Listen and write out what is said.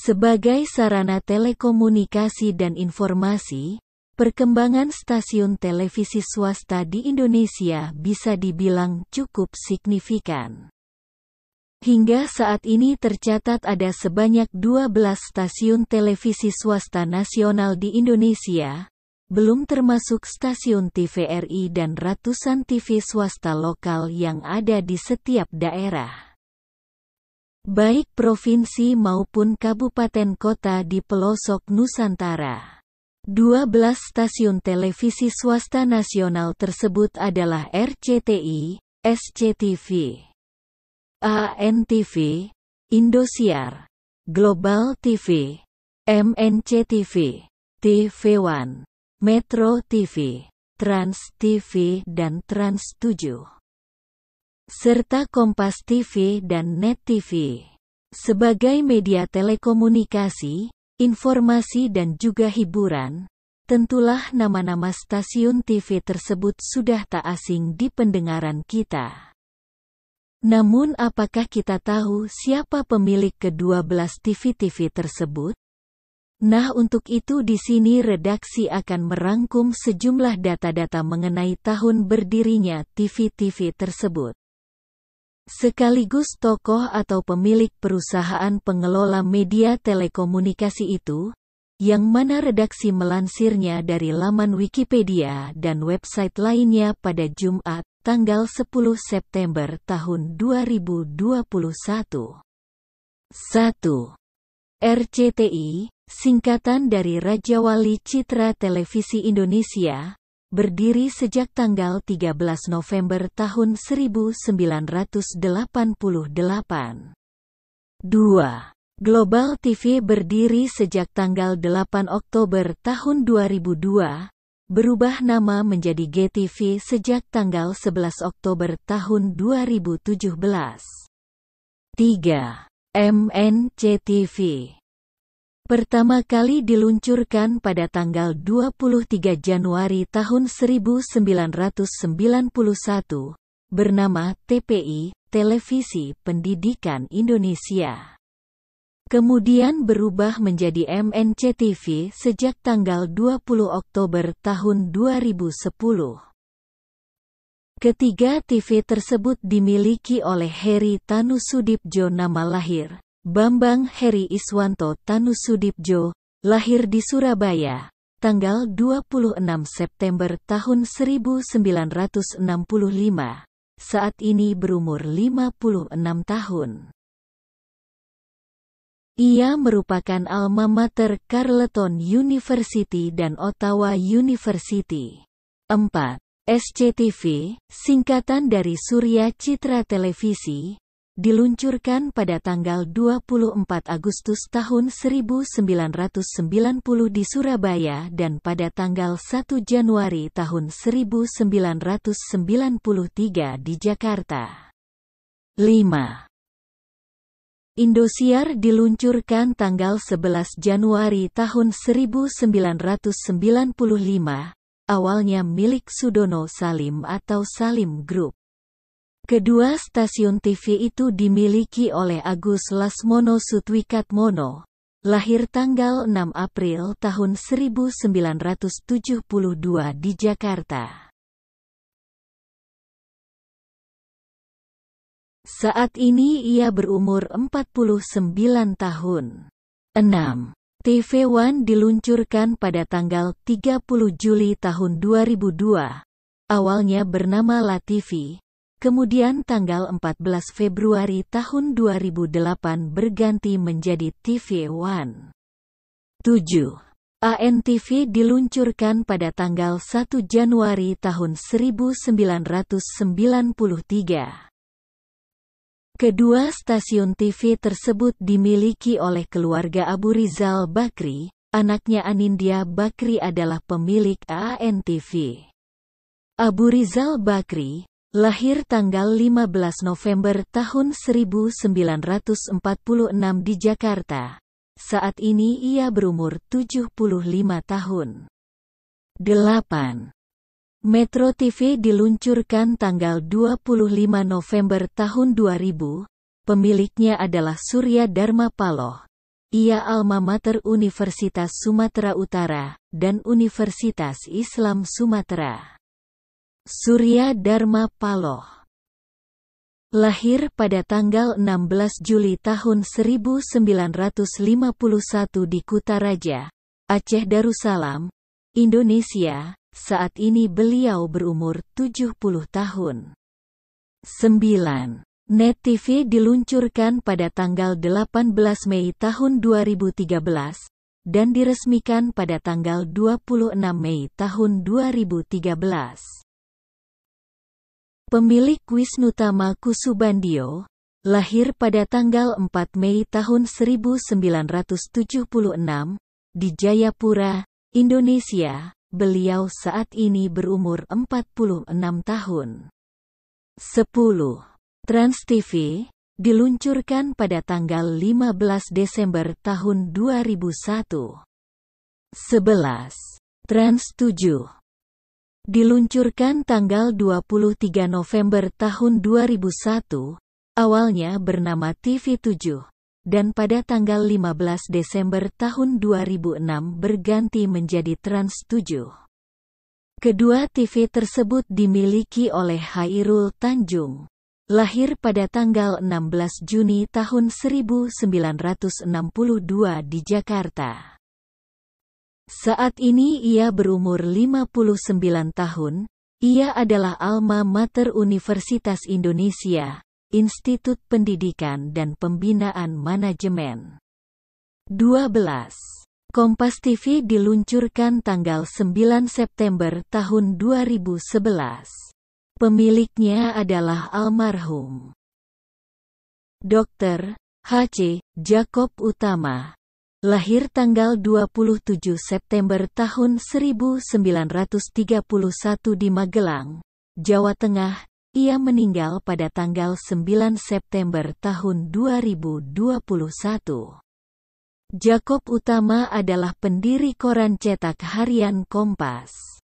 Sebagai sarana telekomunikasi dan informasi, perkembangan stasiun televisi swasta di Indonesia bisa dibilang cukup signifikan. Hingga saat ini tercatat ada sebanyak 12 stasiun televisi swasta nasional di Indonesia, belum termasuk stasiun TVRI dan ratusan TV swasta lokal yang ada di setiap daerah baik provinsi maupun kabupaten kota di pelosok Nusantara. 12 stasiun televisi swasta nasional tersebut adalah RCTI, SCTV, ANTV, Indosiar, Global TV, MNCTV, tv One, Metro TV, Trans TV dan Trans 7 serta Kompas TV dan Net TV. Sebagai media telekomunikasi, informasi dan juga hiburan, tentulah nama-nama stasiun TV tersebut sudah tak asing di pendengaran kita. Namun apakah kita tahu siapa pemilik ke-12 TV-TV tersebut? Nah untuk itu di sini redaksi akan merangkum sejumlah data-data mengenai tahun berdirinya TV-TV tersebut. Sekaligus tokoh atau pemilik perusahaan pengelola media telekomunikasi itu, yang mana redaksi melansirnya dari laman Wikipedia dan website lainnya pada Jumat, tanggal 10 September tahun 2021. 1. RCTI, singkatan dari Raja Wali Citra Televisi Indonesia, berdiri sejak tanggal 13 November tahun 1988. 2. Global TV berdiri sejak tanggal 8 Oktober tahun 2002, berubah nama menjadi GTV sejak tanggal 11 Oktober tahun 2017. 3. MNC TV Pertama kali diluncurkan pada tanggal 23 Januari tahun 1991, bernama TPI, Televisi Pendidikan Indonesia. Kemudian berubah menjadi MNCTV sejak tanggal 20 Oktober tahun 2010. Ketiga TV tersebut dimiliki oleh Heri Tanusudipjo nama lahir, Bambang Heri Iswanto Tanusudipjo, lahir di Surabaya, tanggal 26 September tahun 1965, saat ini berumur 56 tahun. Ia merupakan alma mater Carleton University dan Ottawa University. 4. SCTV, singkatan dari Surya Citra Televisi, diluncurkan pada tanggal 24 Agustus tahun 1990 di Surabaya dan pada tanggal 1 Januari tahun 1993 di Jakarta. 5. Indosiar diluncurkan tanggal 11 Januari tahun 1995, awalnya milik Sudono Salim atau Salim Group. Kedua stasiun TV itu dimiliki oleh Agus Lasmono Sutwikatmono, lahir tanggal 6 April tahun 1972 di Jakarta. Saat ini ia berumur 49 tahun. 6. TV One diluncurkan pada tanggal 30 Juli tahun 2002. Awalnya bernama La TV, Kemudian tanggal 14 Februari tahun 2008 berganti menjadi TV One. 7. ANTV diluncurkan pada tanggal 1 Januari tahun 1993. Kedua stasiun TV tersebut dimiliki oleh keluarga Abu Rizal Bakri, anaknya Anindya Bakri adalah pemilik ANTV. Abu Rizal Bakri, Lahir tanggal 15 November tahun 1946 di Jakarta. Saat ini ia berumur 75 tahun. 8. Metro TV diluncurkan tanggal 25 November tahun 2000. Pemiliknya adalah Surya Dharma Paloh. Ia alma mater Universitas Sumatera Utara dan Universitas Islam Sumatera. Surya Dharma Paloh. Lahir pada tanggal 16 Juli tahun 1951 di Kutaraja, Aceh Darussalam, Indonesia, saat ini beliau berumur 70 tahun. 9. Net TV diluncurkan pada tanggal 18 Mei tahun 2013, dan diresmikan pada tanggal 26 Mei tahun 2013. Pemilik kuis Tama Kusubandio, lahir pada tanggal 4 Mei tahun 1976, di Jayapura, Indonesia, beliau saat ini berumur 46 tahun. 10. Trans TV, diluncurkan pada tanggal 15 Desember tahun 2001. 11. Trans 7 Diluncurkan tanggal 23 November tahun 2001, awalnya bernama TV7, dan pada tanggal 15 Desember tahun 2006 berganti menjadi Trans 7. Kedua TV tersebut dimiliki oleh Hairul Tanjung. Lahir pada tanggal 16 Juni tahun 1962 di Jakarta. Saat ini ia berumur 59 tahun, ia adalah alma mater Universitas Indonesia, Institut Pendidikan dan Pembinaan Manajemen. 12. Kompas TV diluncurkan tanggal 9 September tahun 2011. Pemiliknya adalah almarhum Dr. H.C. Jakob Utama, Lahir tanggal 27 September tahun 1931 di Magelang, Jawa Tengah, ia meninggal pada tanggal 9 September tahun 2021. Jakob Utama adalah pendiri koran cetak harian Kompas.